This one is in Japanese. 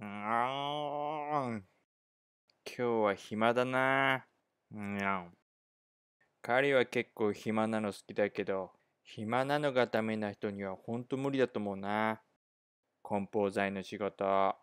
ん、今日は暇だな。うん。彼は結構暇なの好きだけど、暇なのがダメな人にはほんと無理だと思うな。梱包材の仕事。